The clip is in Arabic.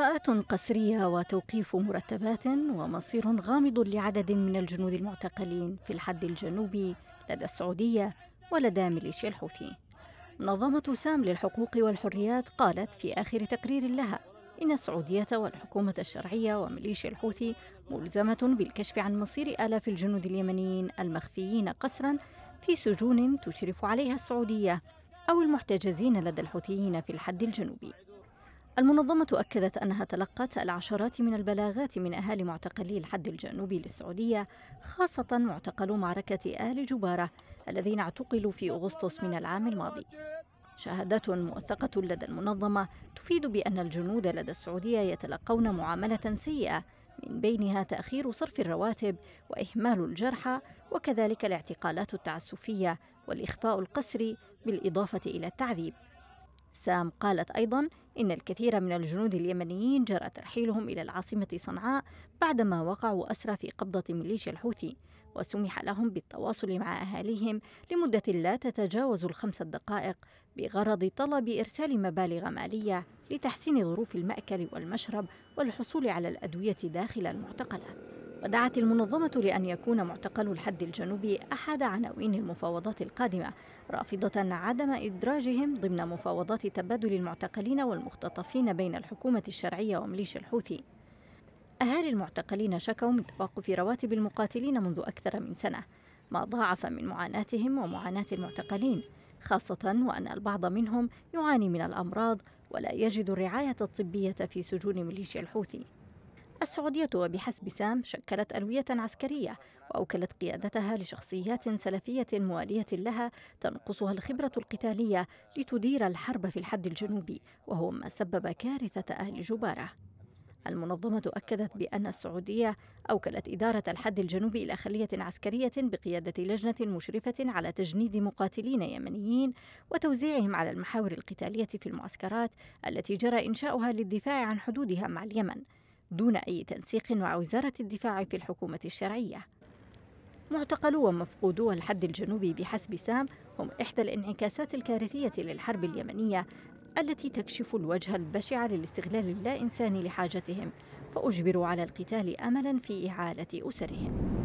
إعفاءات قسرية وتوقيف مرتبات ومصير غامض لعدد من الجنود المعتقلين في الحد الجنوبي لدى السعودية ولدى ميليشيا الحوثي. منظمة سام للحقوق والحريات قالت في آخر تقرير لها إن السعودية والحكومة الشرعية وميليشيا الحوثي ملزمة بالكشف عن مصير آلاف الجنود اليمنيين المخفيين قسرا في سجون تشرف عليها السعودية أو المحتجزين لدى الحوثيين في الحد الجنوبي. المنظمة أكدت أنها تلقت العشرات من البلاغات من أهالي معتقلي الحد الجنوبي للسعودية خاصة معتقلو معركة آل جبارة الذين اعتقلوا في أغسطس من العام الماضي شهادات موثقة لدى المنظمة تفيد بأن الجنود لدى السعودية يتلقون معاملة سيئة من بينها تأخير صرف الرواتب وإهمال الجرحى وكذلك الاعتقالات التعسفية والإخفاء القسري بالإضافة إلى التعذيب سام قالت أيضا إن الكثير من الجنود اليمنيين جرى ترحيلهم إلى العاصمة صنعاء بعدما وقعوا أسرى في قبضة ميليشيا الحوثي وسمح لهم بالتواصل مع أهاليهم لمدة لا تتجاوز الخمس دقائق بغرض طلب إرسال مبالغ مالية لتحسين ظروف المأكل والمشرب والحصول على الأدوية داخل المعتقلات ودعت المنظمة لأن يكون معتقل الحد الجنوبي أحد عناوين المفاوضات القادمة رافضة عدم إدراجهم ضمن مفاوضات تبادل المعتقلين والمختطفين بين الحكومة الشرعية وميليشيا الحوثي أهالي المعتقلين شكوا من توقف رواتب المقاتلين منذ أكثر من سنة ما ضاعف من معاناتهم ومعاناة المعتقلين خاصة وأن البعض منهم يعاني من الأمراض ولا يجد الرعاية الطبية في سجون ميليشيا الحوثي السعودية وبحسب سام شكلت ألوية عسكرية وأوكلت قيادتها لشخصيات سلفية موالية لها تنقصها الخبرة القتالية لتدير الحرب في الحد الجنوبي وهو ما سبب كارثة أهل جبارة المنظمة أكدت بأن السعودية أوكلت إدارة الحد الجنوبي إلى خلية عسكرية بقيادة لجنة مشرفة على تجنيد مقاتلين يمنيين وتوزيعهم على المحاور القتالية في المعسكرات التي جرى إنشاؤها للدفاع عن حدودها مع اليمن دون أي تنسيق مع وزارة الدفاع في الحكومة الشرعية معتقلو ومفقودو الحد الجنوبي بحسب سام هم إحدى الانعكاسات الكارثية للحرب اليمنية التي تكشف الوجه البشع للاستغلال اللا إنساني لحاجتهم فأجبروا على القتال أملا في إعالة أسرهم